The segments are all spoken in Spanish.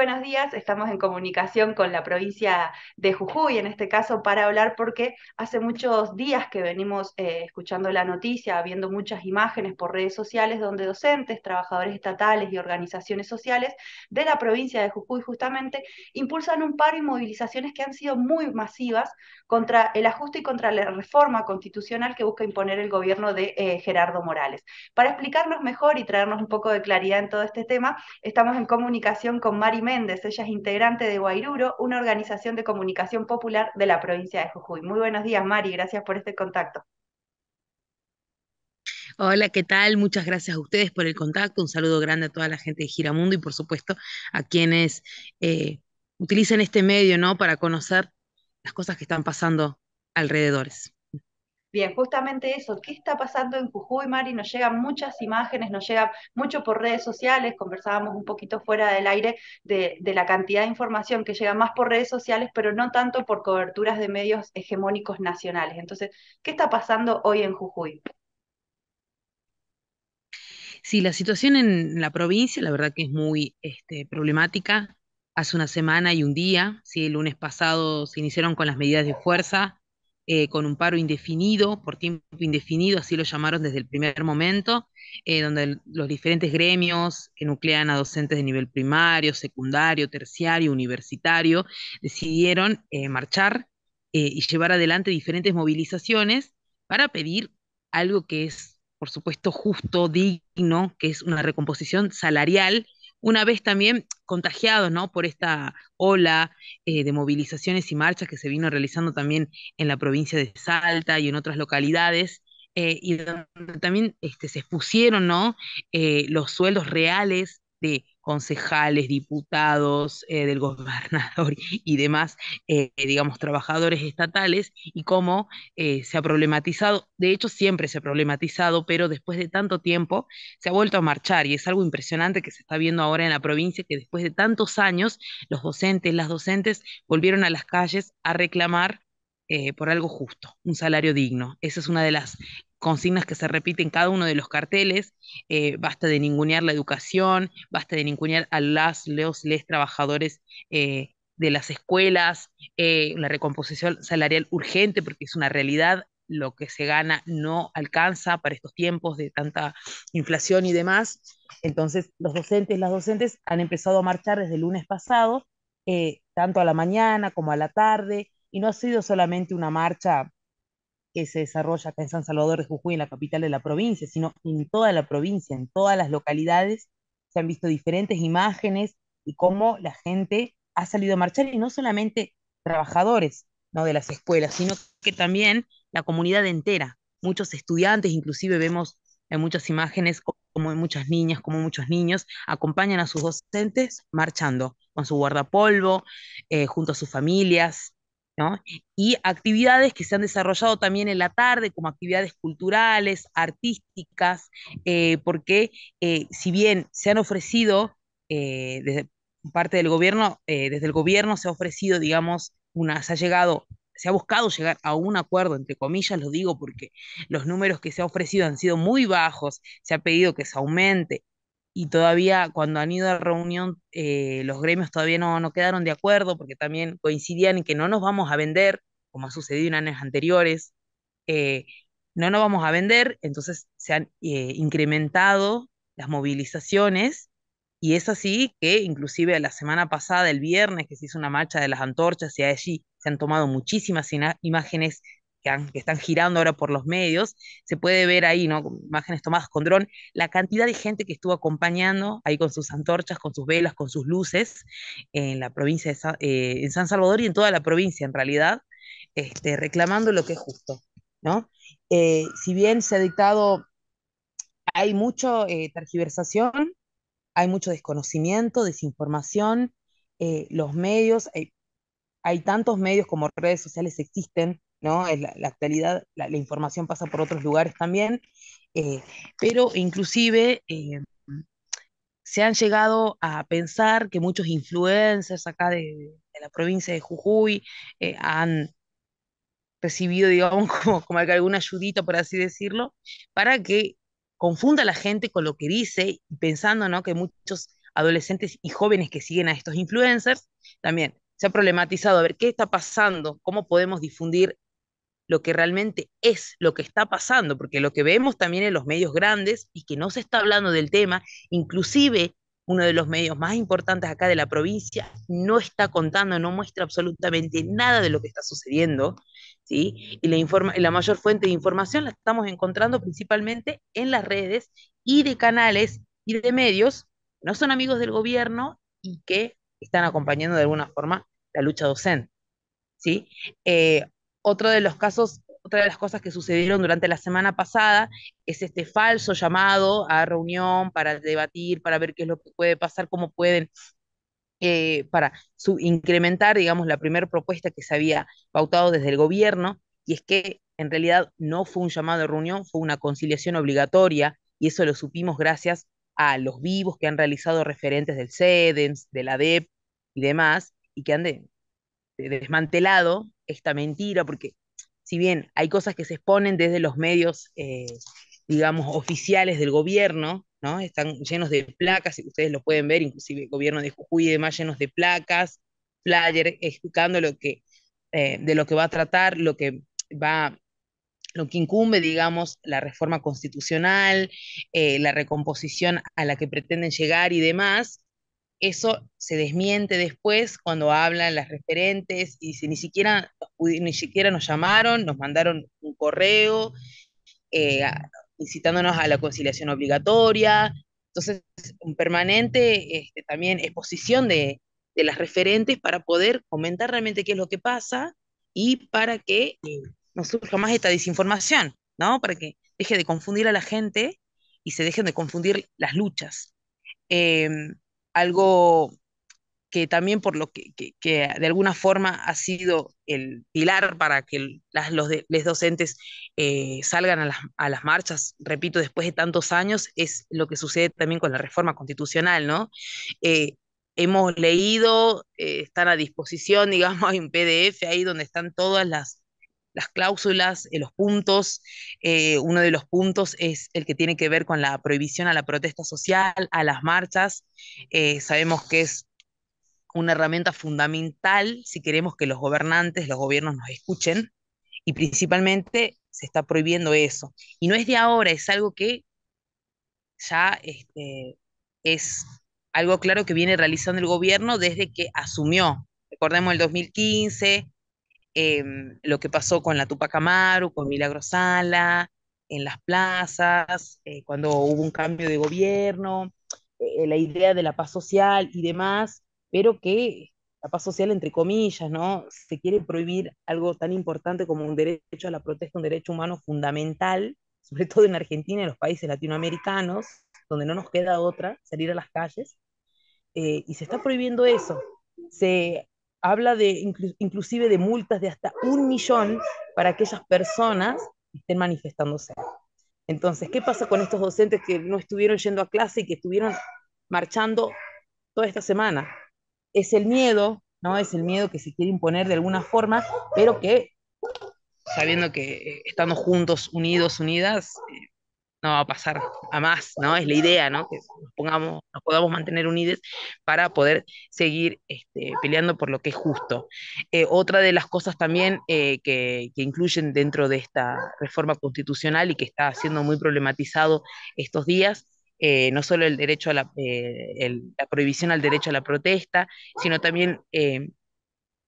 buenos días. Estamos en comunicación con la provincia de Jujuy, en este caso, para hablar porque hace muchos días que venimos eh, escuchando la noticia, viendo muchas imágenes por redes sociales donde docentes, trabajadores estatales y organizaciones sociales de la provincia de Jujuy justamente impulsan un paro y movilizaciones que han sido muy masivas contra el ajuste y contra la reforma constitucional que busca imponer el gobierno de eh, Gerardo Morales. Para explicarnos mejor y traernos un poco de claridad en todo este tema, estamos en comunicación con Mari ella es integrante de Guairuro, una organización de comunicación popular de la provincia de Jujuy. Muy buenos días, Mari. Gracias por este contacto. Hola, ¿qué tal? Muchas gracias a ustedes por el contacto. Un saludo grande a toda la gente de Giramundo y, por supuesto, a quienes eh, utilizan este medio ¿no? para conocer las cosas que están pasando alrededores. Bien, justamente eso, ¿qué está pasando en Jujuy, Mari? Nos llegan muchas imágenes, nos llega mucho por redes sociales, conversábamos un poquito fuera del aire de, la cantidad de información que llega más por redes sociales, pero no tanto por coberturas de medios hegemónicos nacionales. Entonces, ¿qué está pasando hoy en Jujuy? Sí, la situación en la provincia, la verdad que es muy este, problemática. Hace una semana y un día, sí, el lunes pasado se iniciaron con las medidas de fuerza eh, con un paro indefinido, por tiempo indefinido, así lo llamaron desde el primer momento, eh, donde los diferentes gremios que nuclean a docentes de nivel primario, secundario, terciario, universitario, decidieron eh, marchar y llevar adelante diferentes movilizaciones para pedir algo que es, por supuesto, justo, digno, que es una recomposición salarial una vez también contagiados ¿no? por esta ola eh, de movilizaciones y marchas que se vino realizando también en la provincia de Salta y en otras localidades. Eh, y donde también este, se expusieron ¿no? Eh, los sueldos reales de concejales, diputados eh, del gobernador y demás, eh, digamos, trabajadores estatales y cómo eh, se ha problematizado, de hecho siempre se ha problematizado, pero después de tanto tiempo se ha vuelto a marchar y es algo impresionante que se está viendo ahora en la provincia, que después de tantos años los docentes, las docentes volvieron a las calles a reclamar por algo justo, un salario digno. Esa es una de las consignas que se repiten cada uno de los carteles, eh, basta de ningunear la educación, basta de ningunear a las, los, les trabajadores eh, de las escuelas, eh, la recomposición salarial urgente, porque es una realidad, lo que se gana no alcanza para estos tiempos de tanta inflación y demás. Entonces, los docentes, las docentes han empezado a marchar desde el lunes pasado, tanto a la mañana como a la tarde, y no ha sido solamente una marcha que se desarrolla acá en San Salvador de Jujuy, en la capital de la provincia, sino en toda la provincia, en todas las localidades, se han visto diferentes imágenes y cómo la gente ha salido a marchar, y no solamente trabajadores ¿no? de las escuelas, sino que también la comunidad entera, muchos estudiantes, inclusive vemos en muchas imágenes como muchas niñas, como muchos niños, acompañan a sus docentes marchando con su guardapolvo, eh, junto a sus familias, y actividades que se han desarrollado también en la tarde, como actividades culturales, artísticas, eh, porque eh, si bien se han ofrecido eh, desde parte del gobierno, desde el gobierno se ha ofrecido, digamos, una, se ha llegado se ha buscado llegar a un acuerdo, entre comillas, lo digo porque los números que se ha ofrecido han sido muy bajos, se ha pedido que se aumente, y todavía cuando han ido a la reunión eh, los gremios todavía no, quedaron de acuerdo porque también coincidían en que no nos vamos a vender, como ha sucedido en años anteriores, eh, no nos vamos a vender, entonces se han eh, incrementado las movilizaciones y es así que inclusive la semana pasada, el viernes, que se hizo una marcha de las antorchas y allí se han tomado muchísimas imágenes que, están girando ahora por los medios, se puede ver ahí, ¿no? imágenes tomadas con dron, la cantidad de gente que estuvo acompañando ahí con sus antorchas, con sus velas, con sus luces en la provincia de eh, San, Salvador y en toda la provincia en realidad, este, reclamando lo que es justo, ¿no? Eh, si bien se ha dictado, hay mucha eh, tergiversación, hay mucho desconocimiento, desinformación, los medios, hay tantos medios como redes sociales existen la, actualidad la, información pasa por otros lugares también, eh, pero inclusive eh, se han llegado a pensar que muchos influencers acá de, la provincia de Jujuy eh, han recibido, digamos, como, como alguna ayudita, por así decirlo, para que confunda a la gente con lo que dice, pensando que muchos adolescentes y jóvenes que siguen a estos influencers también se ha problematizado a ver qué está pasando, cómo podemos difundir lo que realmente es, lo que está pasando, porque lo que vemos también en los medios grandes y que no se está hablando del tema, inclusive uno de los medios más importantes acá de la provincia, no está contando, no muestra absolutamente nada de lo que está sucediendo, ¿sí? Y la, informa la mayor fuente de información la estamos encontrando principalmente en las redes y de canales y de medios que no son amigos del gobierno y que están acompañando de alguna forma la lucha docente, ¿sí? Eh, otro de los casos, otra de las cosas que sucedieron durante la semana pasada es este falso llamado a reunión para debatir, para ver qué es lo que puede pasar, cómo pueden eh, para incrementar, digamos, la primera propuesta que se había pautado desde el gobierno, y es que en realidad no fue un llamado a reunión, fue una conciliación obligatoria, y eso lo supimos gracias a los vivos que han realizado referentes del de la DEP y demás, y que han desmantelado esta mentira, porque si bien hay cosas que se exponen desde los medios, eh, digamos, oficiales del gobierno, ¿no? Están llenos de placas, ustedes lo pueden ver, inclusive el gobierno de Jujuy y demás llenos de placas, flyer, explicando lo que, eh, de lo que va a tratar, lo que va lo que incumbe, digamos, la reforma constitucional, eh, la recomposición a la que pretenden llegar y demás, eso se desmiente después cuando hablan las referentes y si ni siquiera, ni siquiera nos llamaron, nos mandaron un correo eh, incitándonos a la conciliación obligatoria. Entonces, un permanente este, también exposición de, de, las referentes para poder comentar realmente qué es lo que pasa y para que eh, no surja más esta desinformación, ¿no? Para que deje de confundir a la gente y se dejen de confundir las luchas. Em, algo que también por lo que, de alguna forma ha sido el pilar para que las, los docentes eh, salgan a las, marchas, repito, después de tantos años, es lo que sucede también con la reforma constitucional, ¿no? Eh, hemos leído, eh, están a disposición, digamos, hay un PDF ahí donde están todas las las cláusulas, eh, los puntos. Eh, uno de los puntos es el que tiene que ver con la prohibición a la protesta social, a las marchas. Eh, sabemos que es una herramienta fundamental si queremos que los gobernantes, los gobiernos nos escuchen y principalmente se está prohibiendo eso. Y no es de ahora, es algo que ya este, es algo claro que viene realizando el gobierno desde que asumió. Recordemos el 2015, Em, lo que pasó con la Tupac Amaru, con Milagro Sala, en las plazas, eh, cuando hubo un cambio de gobierno, eh, la idea de la paz social y demás, pero que la paz social, entre comillas, ¿no? Se quiere prohibir algo tan importante como un derecho a la protesta, un derecho humano fundamental, sobre todo en Argentina y en los países latinoamericanos, donde no nos queda otra, salir a las calles, eh, y se está prohibiendo eso. Se habla de inclusive de multas de hasta un millón para aquellas personas que estén manifestándose. Entonces, ¿qué pasa con estos docentes que no estuvieron yendo a clase y que estuvieron marchando toda esta semana? Es el miedo, ¿no? Es el miedo que se quiere imponer de alguna forma, pero que sabiendo que eh, estamos juntos, unidos, unidas, eh, no va a pasar a más, ¿no? Es la idea, ¿no? Que nos, pongamos, nos podamos mantener unidos para poder seguir este, peleando por lo que es justo. Eh, otra de las cosas también eh, que, incluyen dentro de esta reforma constitucional y que está siendo muy problematizado estos días, eh, no solo el derecho a la, la, prohibición al derecho a la protesta, sino también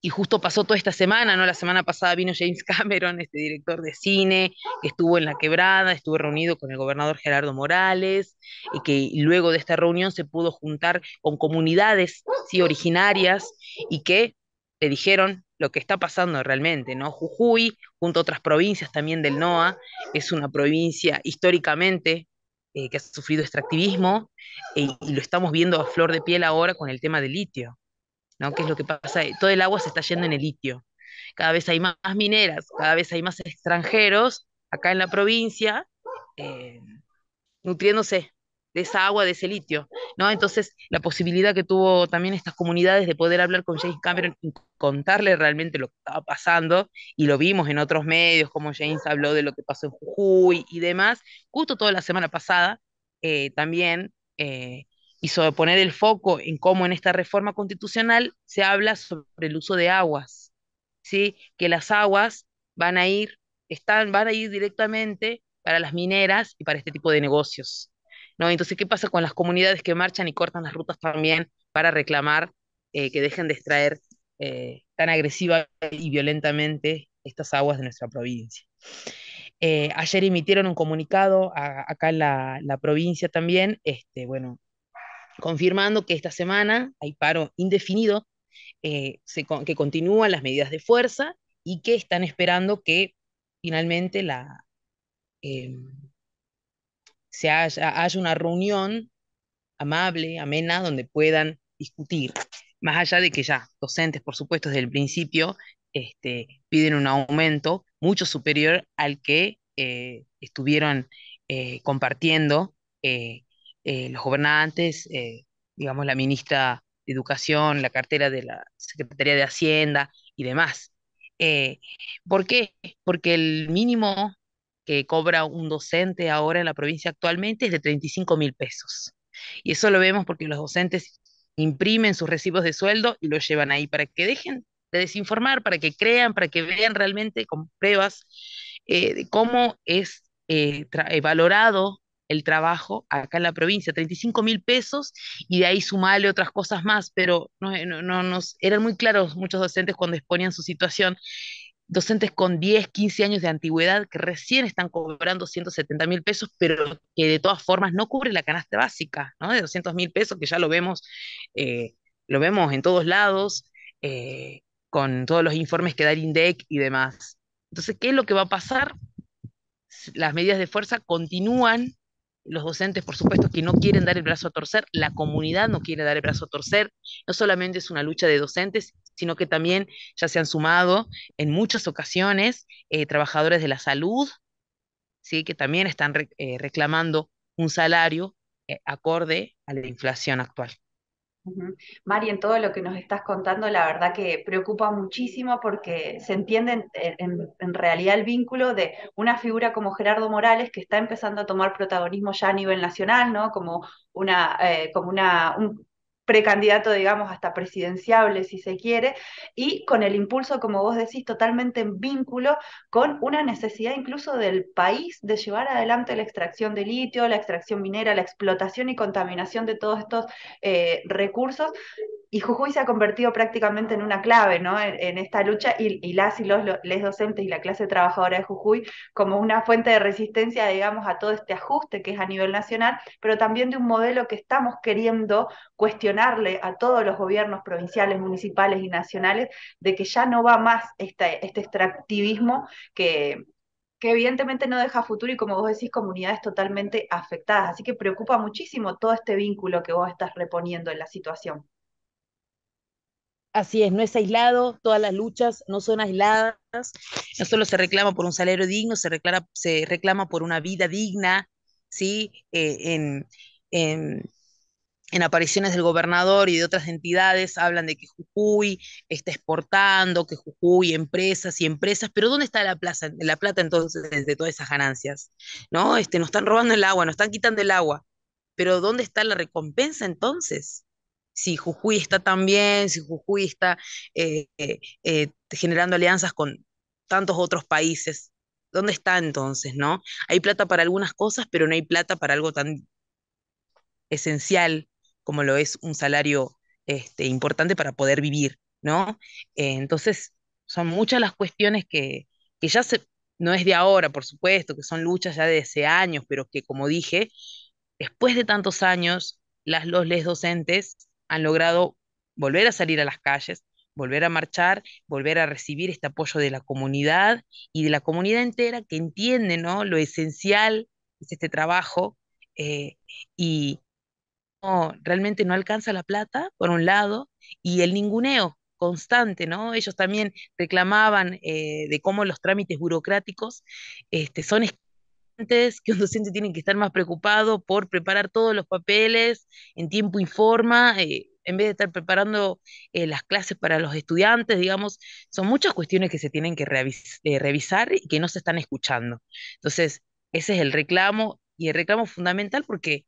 y justo pasó toda esta semana, ¿no? La semana pasada vino James Cameron, este director de cine, que estuvo en la quebrada, estuvo reunido con el gobernador Gerardo Morales, y que luego de esta reunión se pudo juntar con comunidades sí, originarias y que le dijeron lo que está pasando realmente, ¿no? Jujuy, junto a otras provincias también del NOA, es una provincia históricamente eh, que ha sufrido extractivismo eh, y lo estamos viendo a flor de piel ahora con el tema del litio. ¿Qué es lo que pasa? Eh, todo el agua se está yendo en el litio. Cada vez hay más, mineras, cada vez hay más extranjeros acá en la provincia eh, nutriéndose de esa agua, de ese litio, ¿no? Entonces, la posibilidad que tuvo también estas comunidades de poder hablar con James Cameron y contarle realmente lo que estaba pasando, y lo vimos en otros medios, como James habló de lo que pasó en Jujuy y demás, justo toda la semana pasada eh, también, y sobre poner el foco en cómo en esta reforma constitucional se habla sobre el uso de aguas, ¿sí? que las aguas van a ir, están, van a ir directamente para las mineras y para este tipo de negocios. ¿no? Entonces, ¿qué pasa con las comunidades que marchan y cortan las rutas también para reclamar eh, que dejen de extraer eh, tan agresiva y violentamente estas aguas de nuestra provincia? Eh, ayer emitieron un comunicado acá en la, la, provincia también, este, bueno, confirmando que esta semana hay paro indefinido, eh, que continúan las medidas de fuerza y que están esperando que finalmente la, em, se haya, una reunión amable, amena, donde puedan discutir. Más allá de que ya docentes, por supuesto, desde el principio este, piden un aumento mucho superior al que eh, estuvieron eh, compartiendo eh, los gobernantes, eh, digamos, la ministra de Educación, la cartera de la Secretaría de Hacienda y demás. Eh, ¿Por qué? Porque el mínimo que cobra un docente ahora en la provincia actualmente es de 35 mil pesos. Y eso lo vemos porque los docentes imprimen sus recibos de sueldo y los llevan ahí para que dejen de desinformar, para que crean, para que vean realmente con pruebas eh, cómo es valorado el trabajo acá en la provincia, 35 mil pesos y de ahí sumarle otras cosas más, pero eh, no, nos, eran muy claros muchos docentes cuando exponían su situación, docentes con 10, 15 años de antigüedad que recién están cobrando 170 mil pesos, pero que de todas formas no cubre la canasta básica, ¿no? De 200 mil pesos, que ya lo vemos, eh, lo vemos en todos lados, eh, con todos los informes que da el INDEC y demás. Entonces, ¿qué es lo que va a pasar? Las medidas de fuerza continúan los docentes, por supuesto, que no quieren dar el brazo a torcer, la comunidad no quiere dar el brazo a torcer, no solamente es una lucha de docentes, sino que también ya se han sumado en muchas ocasiones eh, trabajadores de la salud, ¿sí? que también están eh, reclamando un salario eh, acorde a la inflación actual. Mari, en todo lo que nos estás contando, la verdad que preocupa muchísimo porque se entiende en, realidad el vínculo de una figura como Gerardo Morales que está empezando a tomar protagonismo ya a nivel nacional, ¿no? Como una, eh, como una, precandidato, digamos, hasta presidenciable, si se quiere, y con el impulso, como vos decís, totalmente en vínculo con una necesidad incluso del país de llevar adelante la extracción de litio, la extracción minera, la explotación y contaminación de todos estos eh, recursos, y Jujuy se ha convertido prácticamente en una clave ¿no? en, esta lucha y, las y los docentes y la clase trabajadora de Jujuy como una fuente de resistencia, digamos, a todo este ajuste que es a nivel nacional, pero también de un modelo que estamos queriendo cuestionarle a todos los gobiernos provinciales, municipales y nacionales de que ya no va más este, este extractivismo que, que evidentemente no deja futuro y como vos decís, comunidades totalmente afectadas. Así que preocupa muchísimo todo este vínculo que vos estás reponiendo en la situación. Así es, no es aislado, todas las luchas no son aisladas, no solo se reclama por un salario digno, se reclama, se reclama por una vida digna, ¿sí? Eh, en, apariciones del gobernador y de otras entidades hablan de que Jujuy está exportando, que Jujuy, empresas y empresas, pero ¿dónde está la, plaza, la plata entonces de todas esas ganancias? ¿No? Este, nos están robando el agua, nos están quitando el agua, pero ¿dónde está la recompensa entonces? si Jujuy está tan si Jujuy está eh, eh, eh, generando alianzas con tantos otros países, ¿dónde está entonces, no? Hay plata para algunas cosas, pero no hay plata para algo tan esencial como lo es un salario este, importante para poder vivir, ¿no? entonces, son muchas las cuestiones que, que ya se, no es de ahora, por supuesto, que son luchas ya de hace años, pero que, como dije, después de tantos años, las los les docentes han logrado volver a salir a las calles, volver a marchar, volver a recibir este apoyo de la comunidad y de la comunidad entera que entiende ¿no? lo esencial de este trabajo eh, y no, realmente no alcanza la plata, por un lado, y el ninguneo constante, ¿no? Ellos también reclamaban eh, de cómo los trámites burocráticos este, son que un docente tiene que estar más preocupado por preparar todos los papeles en tiempo y forma, eh, en vez de estar preparando eh, las clases para los estudiantes, digamos, son muchas cuestiones que se tienen que eh, revisar y que no se están escuchando. Entonces, ese es el reclamo y el reclamo fundamental porque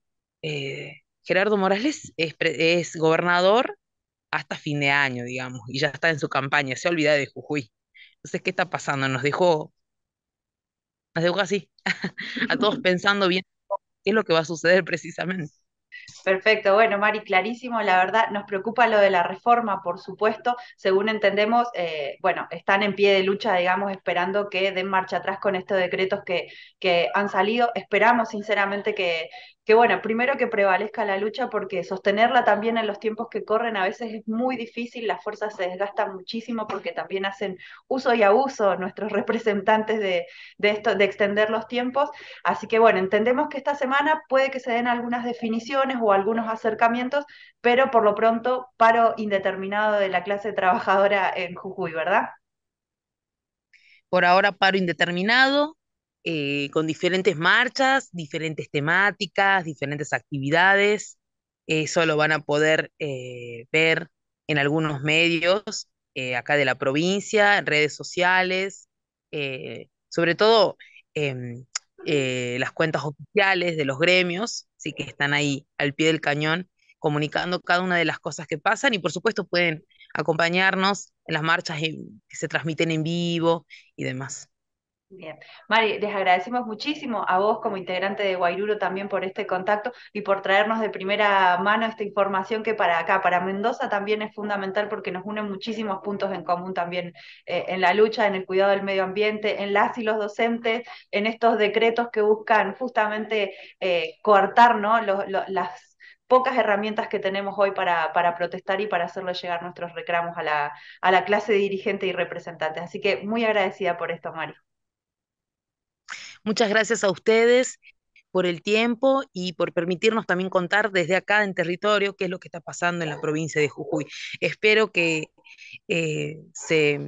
Gerardo Morales es, es gobernador hasta fin de año, digamos, y ya está en su campaña, se olvida de Jujuy. Entonces, ¿qué está pasando? Nos dejó las así, a todos pensando bien qué es lo que va a suceder precisamente. Perfecto, bueno Mari, clarísimo, la verdad nos preocupa lo de la reforma, por supuesto, según entendemos, eh, bueno, están en pie de lucha, digamos, esperando que den marcha atrás con estos decretos que, que han salido, esperamos sinceramente que, que bueno, primero que prevalezca la lucha porque sostenerla también en los tiempos que corren a veces es muy difícil, las fuerzas se desgastan muchísimo porque también hacen uso y abuso nuestros representantes de, de esto, de extender los tiempos. Así que bueno, entendemos que esta semana puede que se den algunas definiciones o algunos acercamientos, pero por lo pronto paro indeterminado de la clase trabajadora en Jujuy, ¿verdad? Por ahora paro indeterminado, eh, con diferentes marchas, diferentes temáticas, diferentes actividades. Eso lo van a poder eh, ver en algunos medios eh, acá de la provincia, en redes sociales, sobre todo las cuentas oficiales de los gremios, sí que están ahí al pie del cañón comunicando cada una de las cosas que pasan y por supuesto pueden acompañarnos en las marchas que se transmiten en vivo y demás. Bien. Mari, les agradecemos muchísimo a vos como integrante de Guairuro también por este contacto y por traernos de primera mano esta información que para acá, para Mendoza también es fundamental porque nos unen muchísimos puntos en común también eh, en la lucha, en el cuidado del medio ambiente, en las y los docentes, en estos decretos que buscan justamente eh, cortar las pocas herramientas que tenemos hoy para, protestar y para hacerle llegar nuestros reclamos a la, a la clase dirigente y representante. Así que muy agradecida por esto, Mari. Muchas gracias a ustedes por el tiempo y por permitirnos también contar desde acá en territorio qué es lo que está pasando en la provincia de Jujuy. Espero que eh, se,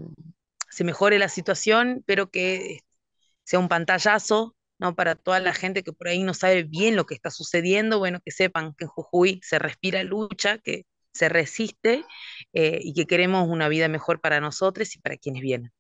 mejore la situación, pero que sea un pantallazo ¿no? para toda la gente que por ahí no sabe bien lo que está sucediendo, bueno, que sepan que en Jujuy se respira lucha, que se resiste eh, y que queremos una vida mejor para nosotros y para quienes vienen.